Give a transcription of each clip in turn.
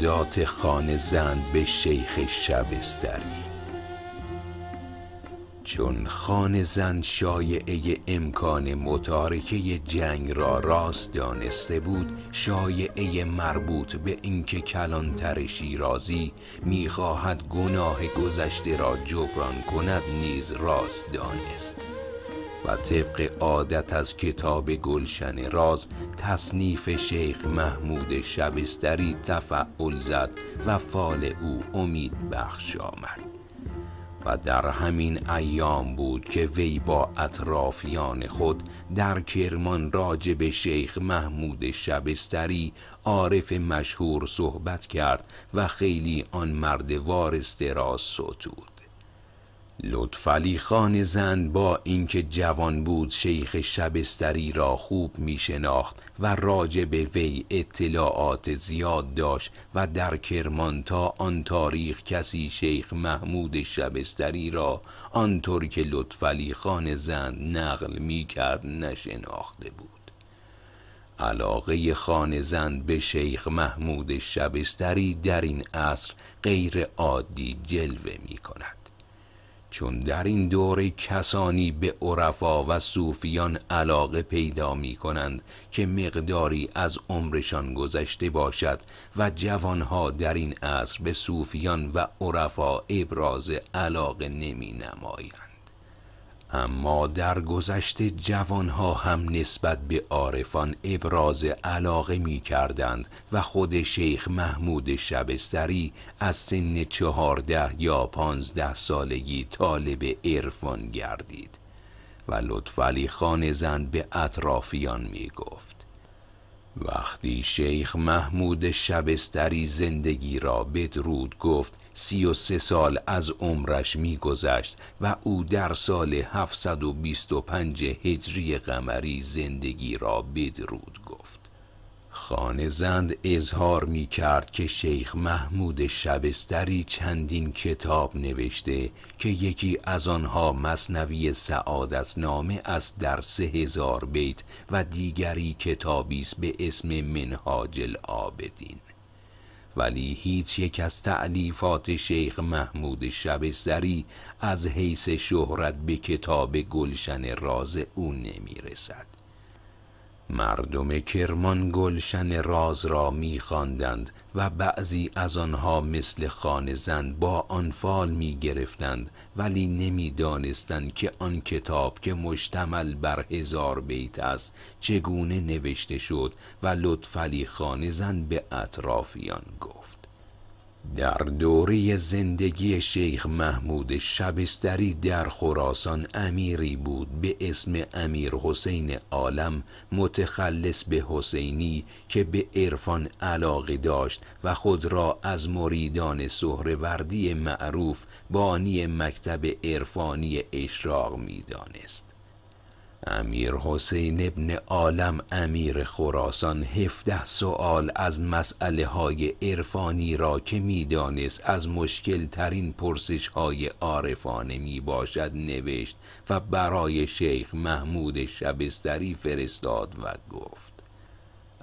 بادات خانه زند به شیخ شبستری چون خانه زن شایعه امکان متارکه جنگ را راست دانسته بود شایعه مربوط به اینکه کلانتر شیرازی میخواهد گناه گذشته را جبران کند نیز راست دانست و طبق عادت از کتاب گلشن راز تصنیف شیخ محمود شبستری تفعول زد و فال او امید بخش آمد و در همین ایام بود که وی با اطرافیان خود در کرمان به شیخ محمود شبستری عارف مشهور صحبت کرد و خیلی آن مرد وارسته را ستود لطفعلی خان زن با اینکه جوان بود شیخ شبستری را خوب می شناخت و راجع به وی اطلاعات زیاد داشت و در کرمان تا آن تاریخ کسی شیخ محمود شبستری را آنطور که لطفعلی خان زن نقل می کرد نشناخته بود علاقه زند به شیخ محمود شبستری در این عصر غیر عادی جلوه می کند. چون در این دوره کسانی به عرفا و صوفیان علاقه پیدا می کنند که مقداری از عمرشان گذشته باشد و جوانها در این عصر به صوفیان و عرفا ابراز علاقه نمی نمایند. اما در گذشته جوانها هم نسبت به عارفان ابراز علاقه می کردند و خود شیخ محمود شبستری از سن چهارده یا پانزده سالگی طالب عرفان گردید و لطفالی خان زن به اطرافیان می گفت وقتی شیخ محمود شبستری زندگی را بدرود گفت سی و سه سال از عمرش میگذشت و او در سال 725 هجری قمری زندگی را بدرود گفت خانه زند اظهار می کرد که شیخ محمود شبستری چندین کتاب نوشته که یکی از آنها مصنوی سعادت نامه از در سه هزار بیت و دیگری کتابی است به اسم منهاج العابدین ولی هیچ یک از تعلیفات شیخ محمود شبستری از حیث شهرت به کتاب گلشن راز او نمیرسد مردم کرمان گلشن راز را میخواندند و بعضی از آنها مثل خان زن با آن فال می گرفتند ولی نمیدانستند که آن کتاب که مشتمل بر هزار بیت است چگونه نوشته شد و لطفلی خان زن به اطرافیان گفت در دوره زندگی شیخ محمود شبستری در خراسان امیری بود به اسم امیر حسین عالم متخلص به حسینی که به عرفان علاقه داشت و خود را از مریدان سهروردی معروف بانی مکتب عرفانی اشراق میدانست امیر حسین ابن عالم امیر خراسان هفده سوال از مسئله های عرفانی را که میدانست از مشکل ترین پرسش های عارفانه می باشد نوشت و برای شیخ محمود شبستری فرستاد و گفت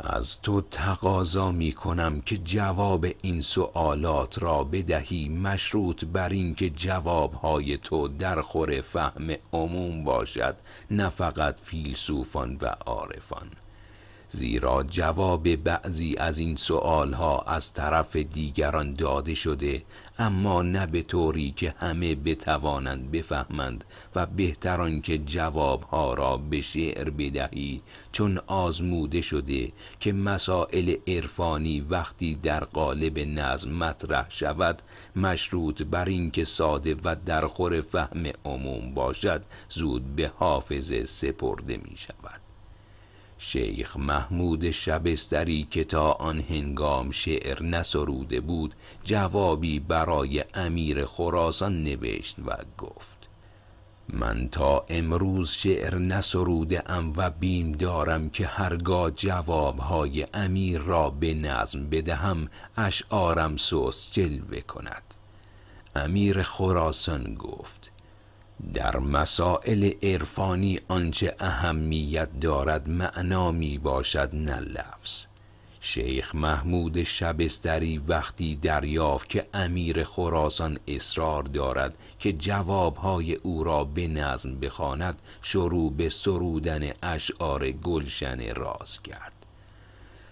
از تو تقاضا می کنم که جواب این سوالات را بدهی مشروط بر اینکه جوابهای تو در خور فهم عموم باشد نه فقط فیلسوفان و عارفان زیرا جواب بعضی از این ها از طرف دیگران داده شده اما نه به طوری که همه بتوانند بفهمند و بهتران که ها را به شعر بدهی چون آزموده شده که مسائل عرفانی وقتی در قالب نظم مطرح شود مشروط بر اینکه ساده و در خور فهم عموم باشد زود به حافظه سپرده می شود شیخ محمود شبستری که تا آن هنگام شعر نسروده بود جوابی برای امیر خراسان نوشت و گفت من تا امروز شعر نسروده ام و بیم دارم که هرگاه جوابهای امیر را به نظم بدهم اشعارم سوس جلوه کند امیر خراسان گفت در مسائل عرفانی آنچه اهمیت دارد معنا می باشد نه لفظ شیخ محمود شبستری وقتی دریافت که امیر خراسان اصرار دارد که جوابهای او را به نظم بخواند شروع به سرودن اشعار گلشن راز کرد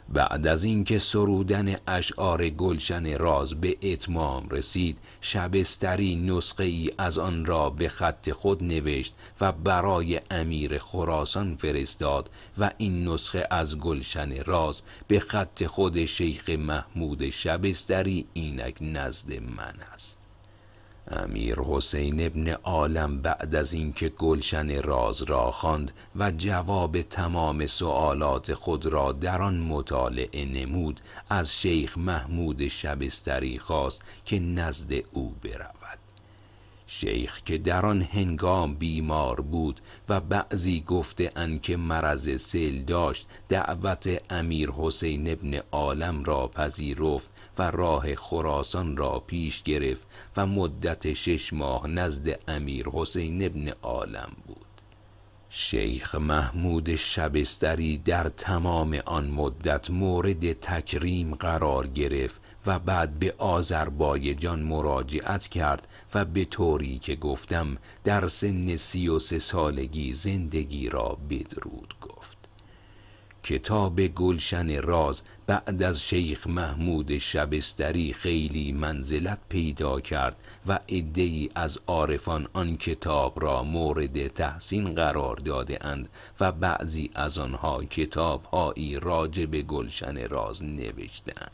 بعد از اینکه سرودن اشعار گلشن راز به اتمام رسید شبستری نسخه ای از آن را به خط خود نوشت و برای امیر خراسان فرستاد و این نسخه از گلشن راز به خط خود شیخ محمود شبستری اینک نزد من است امیر حسین ابن عالم بعد از اینکه گلشن راز را خواند و جواب تمام سوالات خود را در آن مطالعه نمود از شیخ محمود شبستری خواست که نزد او برود شیخ که در آن هنگام بیمار بود و بعضی گفته ان که مرض سل داشت دعوت امیر حسین ابن عالم را پذیرفت و راه خراسان را پیش گرفت و مدت شش ماه نزد امیر حسین ابن عالم بود شیخ محمود شبستری در تمام آن مدت مورد تکریم قرار گرفت و بعد به آذربایجان مراجعت کرد و به طوری که گفتم در سن سی و سالگی زندگی را بدرود گفت کتاب گلشن راز بعد از شیخ محمود شبستری خیلی منزلت پیدا کرد و ای از عارفان آن کتاب را مورد تحسین قرار داده اند و بعضی از آنها کتاب هایی راجب گلشن راز نوشتند.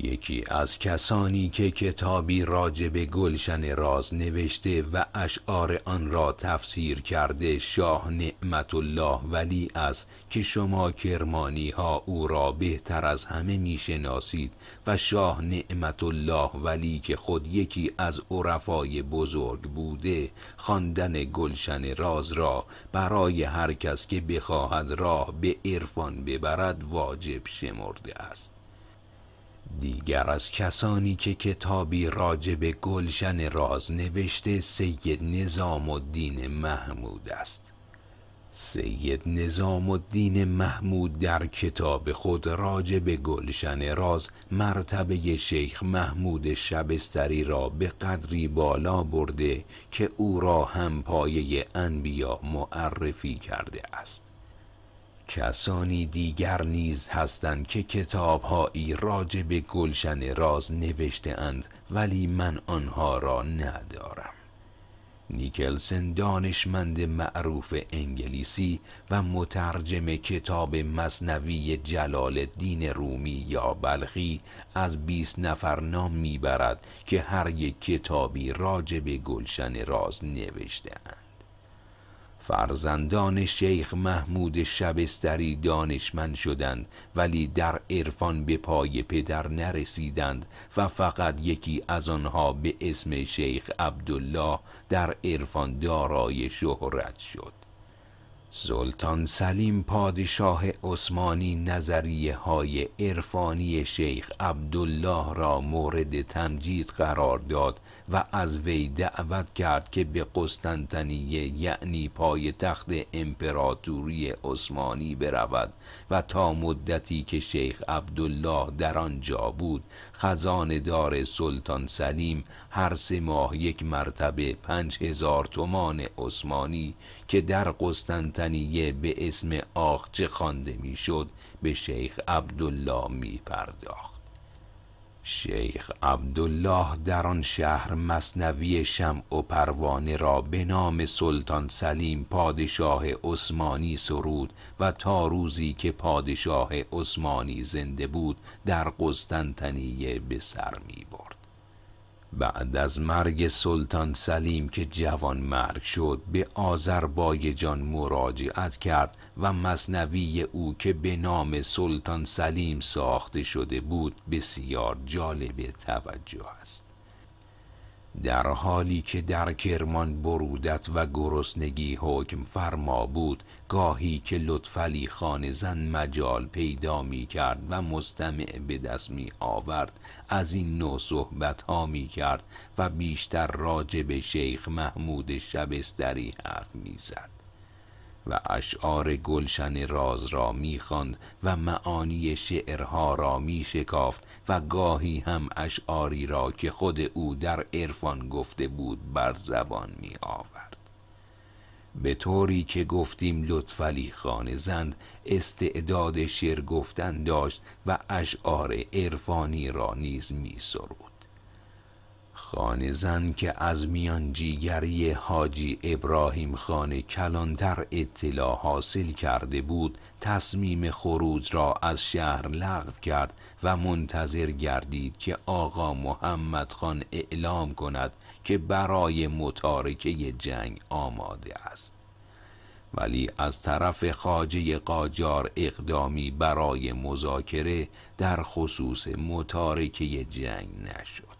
یکی از کسانی که کتابی راجع به گلشن راز نوشته و اشعار آن را تفسیر کرده شاه نعمت الله ولی است که شما کرمانی ها او را بهتر از همه میشناسید و شاه نعمت الله ولی که خود یکی از عرفای بزرگ بوده خواندن گلشن راز را برای هر کس که بخواهد راه به عرفان ببرد واجب شمرده است دیگر از کسانی که کتابی راجع به گلشن راز نوشته سید نظام الدین محمود است سید نظام الدین محمود در کتاب خود راجع به گلشن راز مرتبه شیخ محمود شبستری را به قدری بالا برده که او را هم پایه انبیا معرفی کرده است کسانی دیگر نیز هستند که کتابهایی راجع به گلشن راز نوشته اند ولی من آنها را ندارم نیکلسن دانشمند معروف انگلیسی و مترجم کتاب مصنوی جلال الدین رومی یا بلخی از 20 نفر نام میبرد که هر یک کتابی راجب به گلشن راز نوشته اند. فرزندان شیخ محمود شبستری دانشمند شدند ولی در عرفان به پای پدر نرسیدند و فقط یکی از آنها به اسم شیخ عبدالله در عرفان دارای شهرت شد سلطان سلیم پادشاه عثمانی نظریه های عرفانی شیخ عبدالله را مورد تمجید قرار داد و از وی دعوت کرد که به قسطنطنیه یعنی پای تخت امپراتوری عثمانی برود و تا مدتی که شیخ عبدالله در آنجا بود دار سلطان سلیم هر سه ماه یک مرتبه پنج هزار تومان عثمانی که در قسطنطنیه وطنیه به اسم آخچه خوانده میشد به شیخ عبدالله می پرداخت شیخ عبدالله در آن شهر مصنوی شمع و پروانه را به نام سلطان سلیم پادشاه عثمانی سرود و تا روزی که پادشاه عثمانی زنده بود در قسطنطنیه به سر می برد. بعد از مرگ سلطان سلیم که جوان مرگ شد به آذربایجان مراجعت کرد و مصنوی او که به نام سلطان سلیم ساخته شده بود بسیار جالب توجه است در حالی که در کرمان برودت و گرسنگی حکم فرما بود گاهی که لطفلی خان زن مجال پیدا می کرد و مستمع به دست می آورد از این نوع صحبت ها می کرد و بیشتر راجع به شیخ محمود شبستری حرف می زد و اشعار گلشن راز را میخواند و معانی شعرها را میشکافت و گاهی هم اشعاری را که خود او در عرفان گفته بود بر زبان می آورد. به طوری که گفتیم لطفلی خان زند استعداد شعر گفتن داشت و اشعار عرفانی را نیز می سرود خان زن که از میان جیگری حاجی ابراهیم خان کلانتر اطلاع حاصل کرده بود تصمیم خروج را از شهر لغو کرد و منتظر گردید که آقا محمد خان اعلام کند که برای متارکه جنگ آماده است ولی از طرف خاجه قاجار اقدامی برای مذاکره در خصوص متارکه جنگ نشد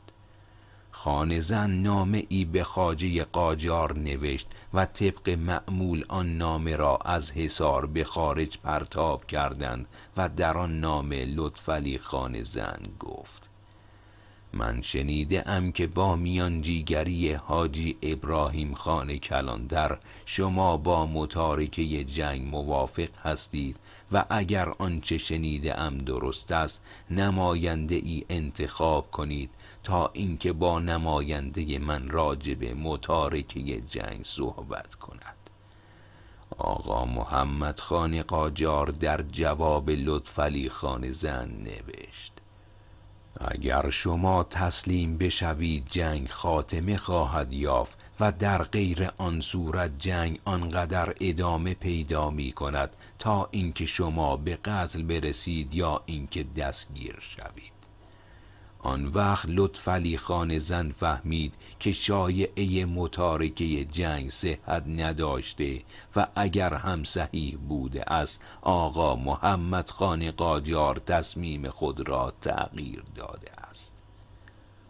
خان زن نامه ای به خاجه قاجار نوشت و طبق معمول آن نامه را از حصار به خارج پرتاب کردند و در آن نامه لطفلی خانه زن گفت من شنیده ام که با میانجیگری حاجی ابراهیم خان کلاندر شما با متارکه جنگ موافق هستید و اگر آنچه شنیده ام درست است نماینده ای انتخاب کنید تا اینکه با نماینده من راجب متارکه جنگ صحبت کند آقا محمد خان قاجار در جواب لطفلی خان زن نوشت اگر شما تسلیم بشوید جنگ خاتمه خواهد یافت و در غیر آن صورت جنگ آنقدر ادامه پیدا می کند تا اینکه شما به قتل برسید یا اینکه دستگیر شوید آن وقت لطفعلی خان زن فهمید که شایعه متارکه جنگ صحت نداشته و اگر هم صحیح بوده است آقا محمد خان قاجار تصمیم خود را تغییر داده است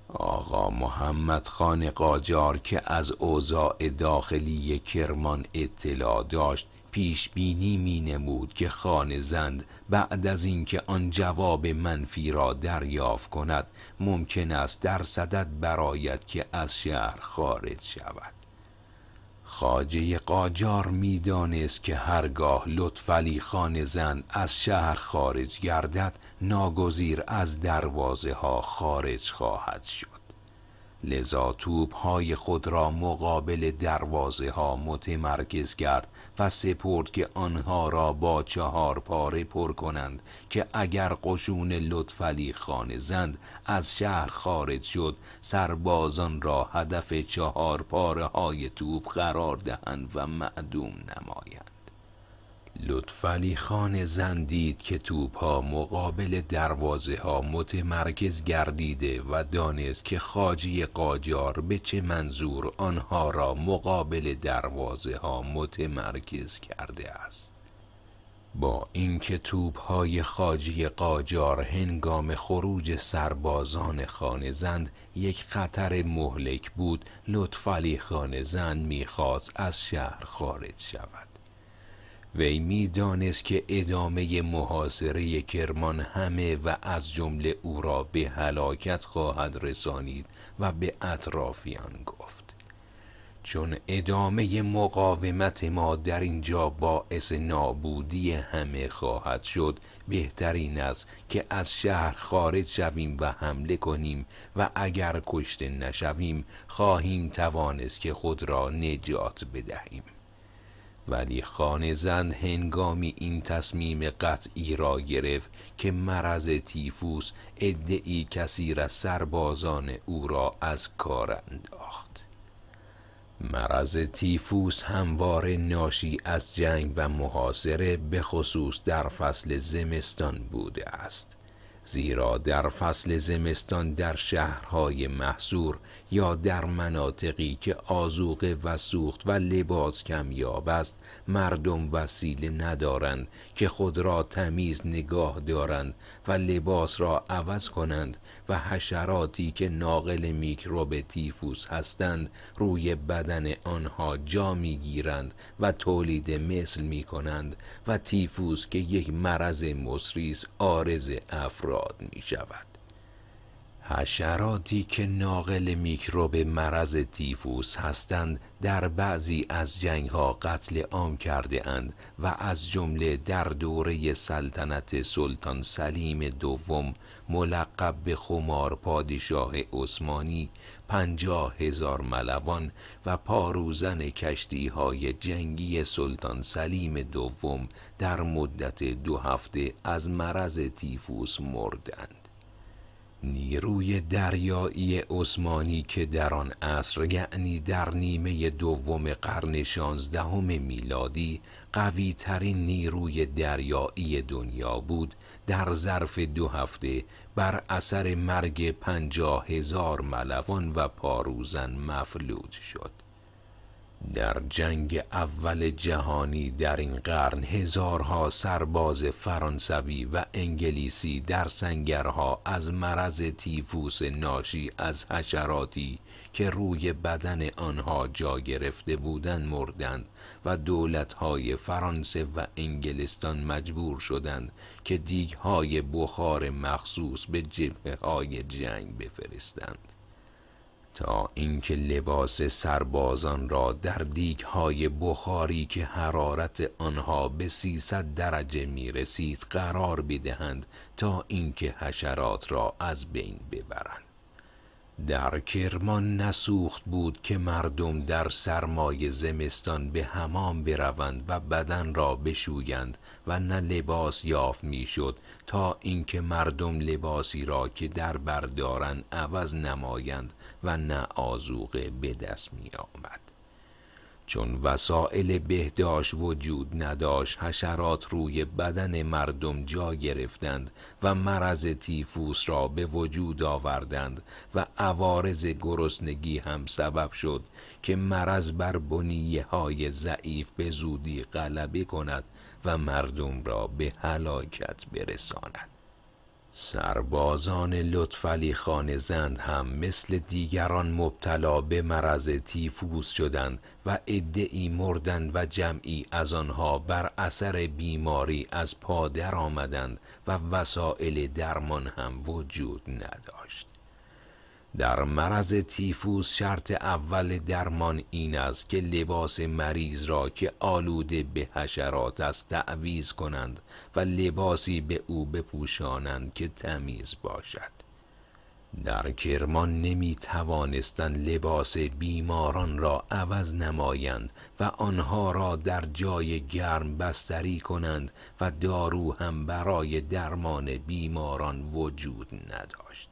آقا محمد خان قاجار که از اوضاع داخلی کرمان اطلاع داشت پیش بینی می نمود که خان زند بعد از اینکه آن جواب منفی را دریافت کند ممکن است در صدد براید که از شهر خارج شود خاجه قاجار میدانست که هرگاه لطفعلی خان زند از شهر خارج گردد ناگزیر از دروازه ها خارج خواهد شد لذا توبهای خود را مقابل دروازه ها متمرکز کرد و سپرد که آنها را با چهار پاره پر کنند که اگر قشون لطفلی خانه زند از شهر خارج شد سربازان را هدف چهار پاره های توپ قرار دهند و معدوم نمایند لطفعلی خان زن دید که توپ ها مقابل دروازه ها متمرکز گردیده و دانست که خاجی قاجار به چه منظور آنها را مقابل دروازه ها متمرکز کرده است. با اینکه های خاجی قاجار هنگام خروج سربازان خانزند یک خطر مهلک بود لطفعلی زند میخواست از شهر خارج شود وی میدانست که ادامه محاصره کرمان همه و از جمله او را به هلاکت خواهد رسانید و به اطرافیان گفت چون ادامه مقاومت ما در اینجا باعث نابودی همه خواهد شد بهترین است که از شهر خارج شویم و حمله کنیم و اگر کشته نشویم خواهیم توانست که خود را نجات بدهیم ولی خانه هنگامی این تصمیم قطعی را گرفت که مرض تیفوس ادعی کثیر از سربازان او را از کار انداخت مرض تیفوس همواره ناشی از جنگ و محاصره به خصوص در فصل زمستان بوده است زیرا در فصل زمستان در شهرهای محصور یا در مناطقی که آزوقه و سوخت و لباس کمیاب است مردم وسیله ندارند که خود را تمیز نگاه دارند و لباس را عوض کنند و حشراتی که ناقل میکروب تیفوس هستند روی بدن آنها جا میگیرند و تولید مثل می کنند و تیفوس که یک مرض مصری آرز افراد می شود حشراتی که ناقل میکروب مرض تیفوس هستند در بعضی از جنگ ها قتل عام کرده اند و از جمله در دوره سلطنت سلطان سلیم دوم ملقب به خمار پادشاه عثمانی پنجاه هزار ملوان و پاروزن کشتی های جنگی سلطان سلیم دوم در مدت دو هفته از مرض تیفوس مردند. نیروی دریایی عثمانی که در آن عصر یعنی در نیمه دوم قرن شانزدهم میلادی قوی ترین نیروی دریایی دنیا بود در ظرف دو هفته بر اثر مرگ پنجاه هزار ملوان و پاروزن مفلود شد در جنگ اول جهانی در این قرن هزارها سرباز فرانسوی و انگلیسی در سنگرها از مرض تیفوس ناشی از حشراتی که روی بدن آنها جا گرفته بودند مردند و دولتهای فرانسه و انگلستان مجبور شدند که دیگهای بخار مخصوص به جبه های جنگ بفرستند تا اینکه لباس سربازان را در دیگهای بخاری که حرارت آنها به 300 درجه می رسید قرار بدهند تا اینکه حشرات را از بین ببرند در کرمان نسوخت بود که مردم در سرمای زمستان به همام بروند و بدن را بشویند و نه لباس یافت میشد تا اینکه مردم لباسی را که در بردارند عوض نمایند و نه آزوقه به دست می آمد. چون وسایل بهداشت وجود نداشت حشرات روی بدن مردم جا گرفتند و مرض تیفوس را به وجود آوردند و عوارض گرسنگی هم سبب شد که مرض بر بنیه های ضعیف به زودی غلبه کند و مردم را به هلاکت برساند سربازان لطفعلی خان زند هم مثل دیگران مبتلا به مرض تیفوس شدند و عدهای مردند و جمعی از آنها بر اثر بیماری از پا درآمدند و وسایل درمان هم وجود نداشت در مرض تیفوس شرط اول درمان این است که لباس مریض را که آلوده به حشرات است تعویز کنند و لباسی به او بپوشانند که تمیز باشد در کرمان نمی توانستند لباس بیماران را عوض نمایند و آنها را در جای گرم بستری کنند و دارو هم برای درمان بیماران وجود نداشت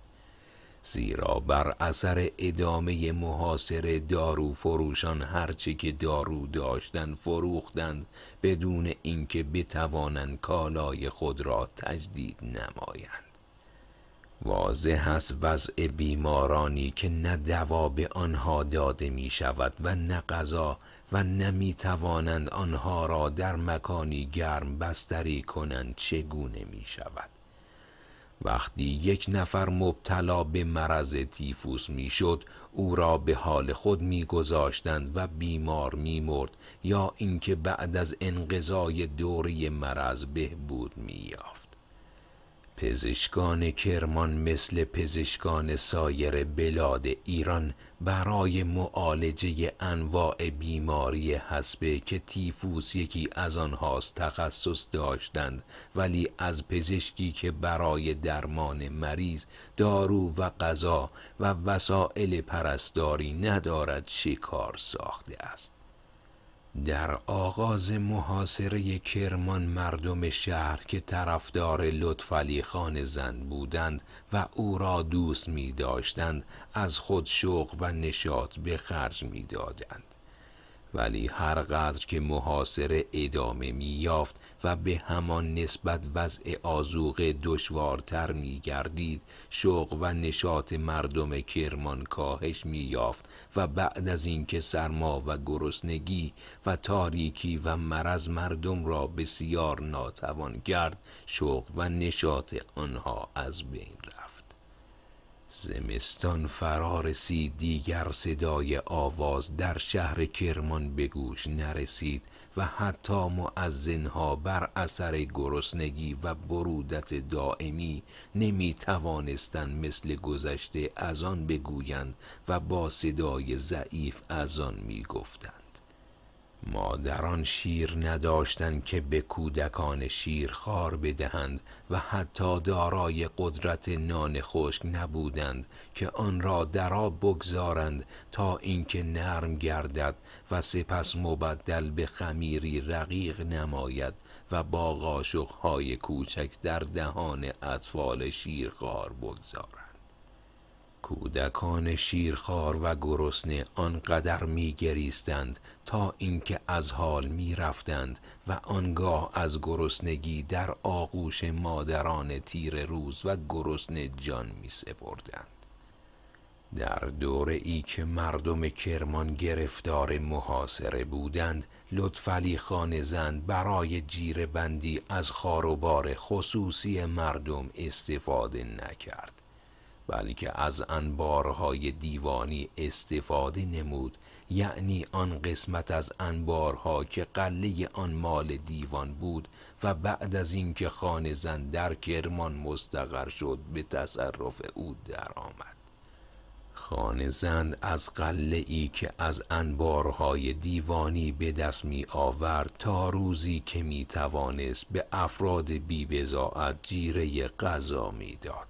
زیرا بر اثر ادامه محاصر دارو فروشان هرچه که دارو داشتن فروختند بدون اینکه بتوانند کالای خود را تجدید نمایند واضح است وضع بیمارانی که نه دوا به آنها داده می شود و نه غذا و نه توانند آنها را در مکانی گرم بستری کنند چگونه می شود وقتی یک نفر مبتلا به مرض تیفوس میشد او را به حال خود میگذاشتند و بیمار میمرد یا اینکه بعد از انقضای دوره مرض بهبود مییافت پزشکان کرمان مثل پزشکان سایر بلاد ایران برای معالجه انواع بیماری حسبه که تیفوس یکی از آنهاست تخصص داشتند ولی از پزشکی که برای درمان مریض دارو و غذا و وسایل پرستاری ندارد شکار ساخته است در آغاز محاصره کرمان مردم شهر که طرفدار لطفعلی خان زن بودند و او را دوست می داشتند از خود شوق و نشاط به خرج می دادند. ولی هر قدر که محاصره ادامه می یافت و به همان نسبت وضع آزوق دشوارتر می گردید شوق و نشاط مردم کرمان کاهش می یافت و بعد از اینکه سرما و گرسنگی و تاریکی و مرض مردم را بسیار ناتوان کرد شوق و نشاط آنها از بین رفت زمستان فرا رسید دیگر صدای آواز در شهر کرمان به گوش نرسید و حتی معزنها بر اثر گرسنگی و برودت دائمی نمی توانستند مثل گذشته از آن بگویند و با صدای ضعیف از آن می گفتند. مادران شیر نداشتند که به کودکان شیرخوار بدهند و حتی دارای قدرت نان خشک نبودند که آن را در آب بگذارند تا اینکه نرم گردد و سپس مبدل به خمیری رقیق نماید و با قاشق‌های کوچک در دهان اطفال شیرخوار بگذارند کودکان شیرخوار و گرسنه آنقدر میگریستند تا اینکه از حال میرفتند و آنگاه از گرسنگی در آغوش مادران تیر روز و گرسنه جان میسپردند در دوره ای که مردم کرمان گرفتار محاصره بودند لطفعلی خان زند برای جیره بندی از خاروبار خصوصی مردم استفاده نکرد بلکه از انبارهای دیوانی استفاده نمود یعنی آن قسمت از انبارها که قله آن مال دیوان بود و بعد از اینکه خانه زن در کرمان مستقر شد به تصرف او درآمد خانه از قله ای که از انبارهای دیوانی به دست می آورد تا روزی که می توانست به افراد بزاعت جیره غذا می داد.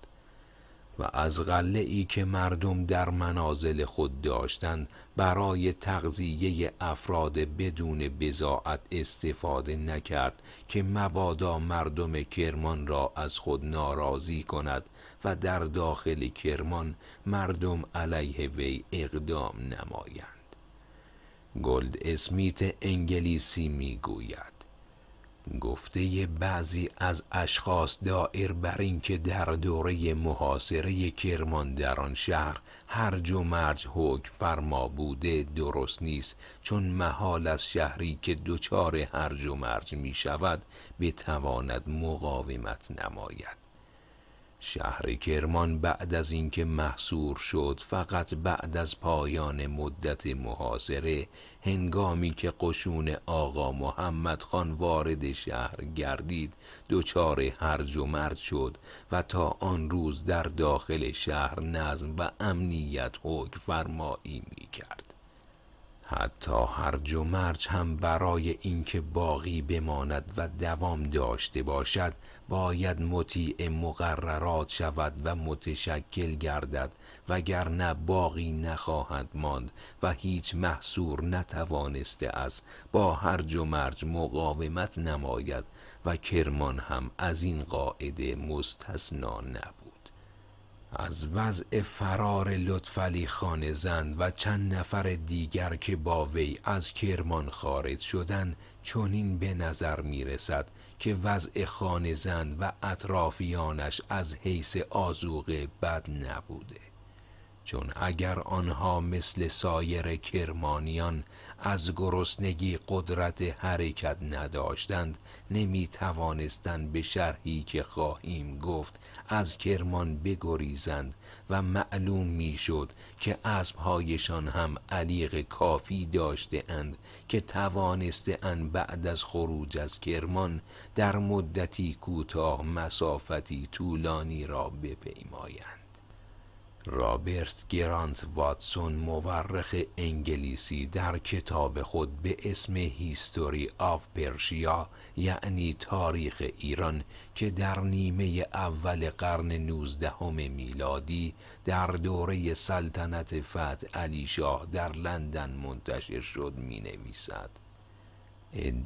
و از غله ای که مردم در منازل خود داشتند برای تغذیه افراد بدون بزاعت استفاده نکرد که مبادا مردم کرمان را از خود ناراضی کند و در داخل کرمان مردم علیه وی اقدام نمایند گلد اسمیت انگلیسی میگوید گفته بعضی از اشخاص دائر بر اینکه در دوره محاصره کرمان در آن شهر هرج و مرج حکم فرما بوده درست نیست چون محال از شهری که دچار هرج و مرج می شود بتواند مقاومت نماید شهر کرمان بعد از اینکه محصور شد فقط بعد از پایان مدت محاصره هنگامی که قشون آقا محمد خان وارد شهر گردید دچار هرج و مرد شد و تا آن روز در داخل شهر نظم و امنیت حکم فرمایی می کرد. حتی هر و مرج هم برای اینکه باقی بماند و دوام داشته باشد باید مطیع مقررات شود و متشکل گردد وگرنه باقی نخواهد ماند و هیچ محصور نتوانسته است با هر و مرج مقاومت نماید و کرمان هم از این قاعده مستثنا نبود از وضع فرار لطفعلی خان زن و چند نفر دیگر که با وی از کرمان خارج شدن چنین به نظر می رسد که وضع خان زن و اطرافیانش از حیث آزوقه بد نبوده چون اگر آنها مثل سایر کرمانیان از گرسنگی قدرت حرکت نداشتند نمی توانستند به شرحی که خواهیم گفت از کرمان بگریزند و معلوم می شد که اسبهایشان هم علیق کافی داشته اند که توانسته اند بعد از خروج از کرمان در مدتی کوتاه مسافتی طولانی را بپیمایند رابرت گرانت واتسون مورخ انگلیسی در کتاب خود به اسم هیستوری آف پرشیا یعنی تاریخ ایران که در نیمه اول قرن نوزدهم میلادی در دوره سلطنت فتح علی شاه در لندن منتشر شد می نویسد.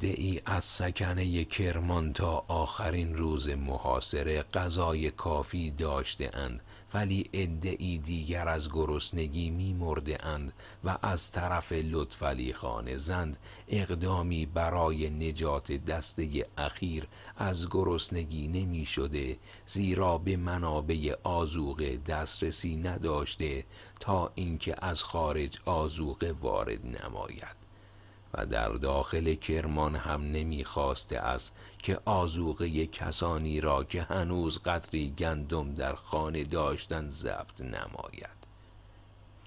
ای از سکنه کرمان تا آخرین روز محاصره غذای کافی داشته اند ولی ای دیگر از گرسنگی می مرده اند و از طرف لطفلی خانه زند اقدامی برای نجات دسته اخیر از گرسنگی نمی شده زیرا به منابع آزوقه دسترسی نداشته تا اینکه از خارج آزوقه وارد نماید و در داخل کرمان هم نمیخواسته است که آزوغه کسانی را که هنوز قطری گندم در خانه داشتن ضبط نماید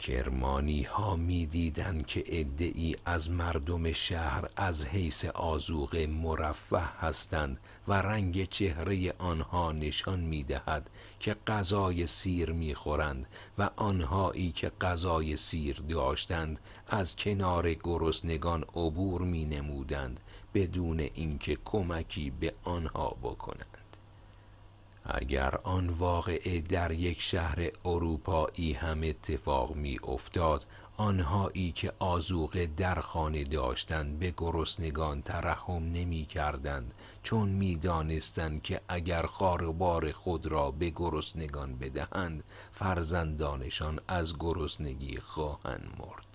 کرمانی ها می دیدن که ای از مردم شهر از حیث آزوغ مرفه هستند و رنگ چهره آنها نشان می دهد که غذای سیر می خورند و آنهایی که غذای سیر داشتند از کنار گرسنگان عبور می نمودند بدون اینکه کمکی به آنها بکنند اگر آن واقعه در یک شهر اروپایی هم اتفاق می افتاد آنهایی که آزوقه در خانه داشتند به گرسنگان ترحم نمی کردند چون می که اگر خاربار خود را به گرسنگان بدهند فرزندانشان از گرسنگی خواهند مرد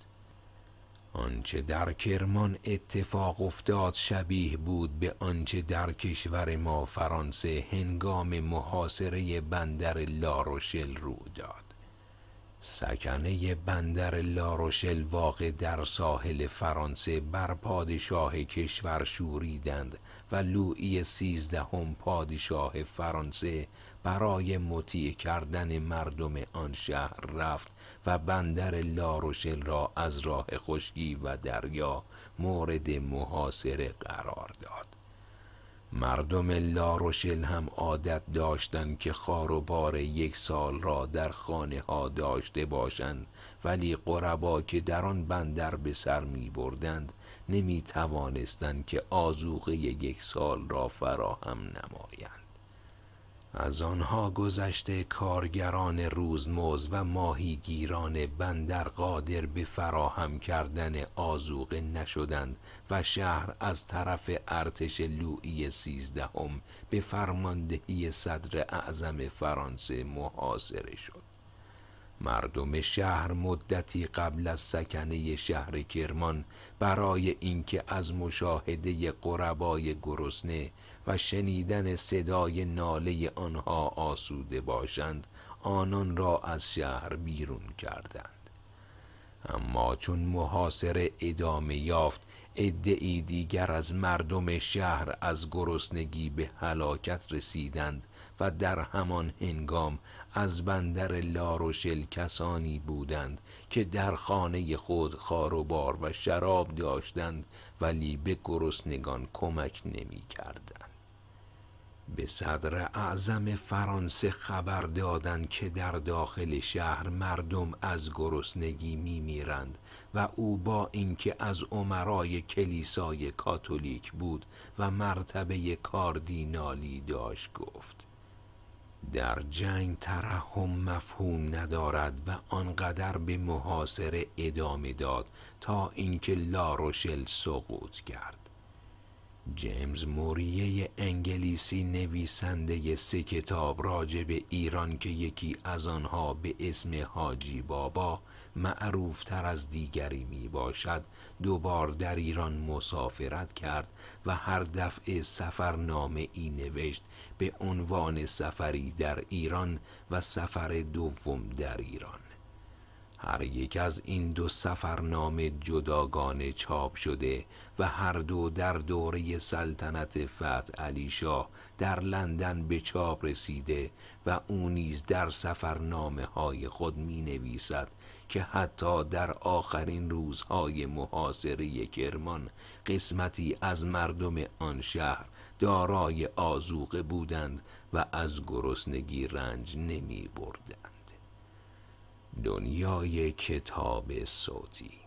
آنچه در کرمان اتفاق افتاد شبیه بود به آنچه در کشور ما فرانسه هنگام محاصره بندر لاروشل رو داد سکنه بندر لاروشل واقع در ساحل فرانسه بر پادشاه کشور شوریدند و لوئی سیزدهم پادشاه فرانسه برای مطیع کردن مردم آن شهر رفت و بندر لاروشل را از راه خشکی و دریا مورد محاصره قرار داد مردم لاروشل هم عادت داشتند که خار و بار یک سال را در خانه ها داشته باشند ولی قربا که در آن بندر به سر می بردند نمی توانستند که آزوغه یک سال را فراهم نمایند از آنها گذشته کارگران روزموز و ماهیگیران بندر قادر به فراهم کردن آزوق نشدند و شهر از طرف ارتش لوئی سیزدهم به فرماندهی صدر اعظم فرانسه محاصره شد مردم شهر مدتی قبل از سکنه شهر کرمان برای اینکه از مشاهده قربای گرسنه و شنیدن صدای ناله آنها آسوده باشند آنان را از شهر بیرون کردند اما چون محاصره ادامه یافت ادعی دیگر از مردم شهر از گرسنگی به هلاکت رسیدند و در همان هنگام از بندر لاروشل کسانی بودند که در خانه خود خاروبار و شراب داشتند ولی به گرسنگان کمک نمی کردند. به صدر اعظم فرانسه خبر دادند که در داخل شهر مردم از گرسنگی می میرند و او با اینکه از عمرای کلیسای کاتولیک بود و مرتبه کاردینالی داشت گفت در جنگ ترحم مفهوم ندارد و آنقدر به محاصره ادامه داد تا اینکه لاروشل سقوط کرد جیمز موریه انگلیسی نویسنده سه کتاب راجع ایران که یکی از آنها به اسم حاجی بابا معروف تر از دیگری می باشد دوبار در ایران مسافرت کرد و هر دفعه سفرنامه ای نوشت به عنوان سفری در ایران و سفر دوم در ایران هر یک از این دو سفرنامه جداگانه چاپ شده و هر دو در دوره سلطنت فتح علی شاه در لندن به چاپ رسیده و او نیز در سفرنامه های خود می نویسد که حتی در آخرین روزهای محاصره کرمان قسمتی از مردم آن شهر دارای آزوقه بودند و از گرسنگی رنج نمی بردند. دنیای کتاب صوتی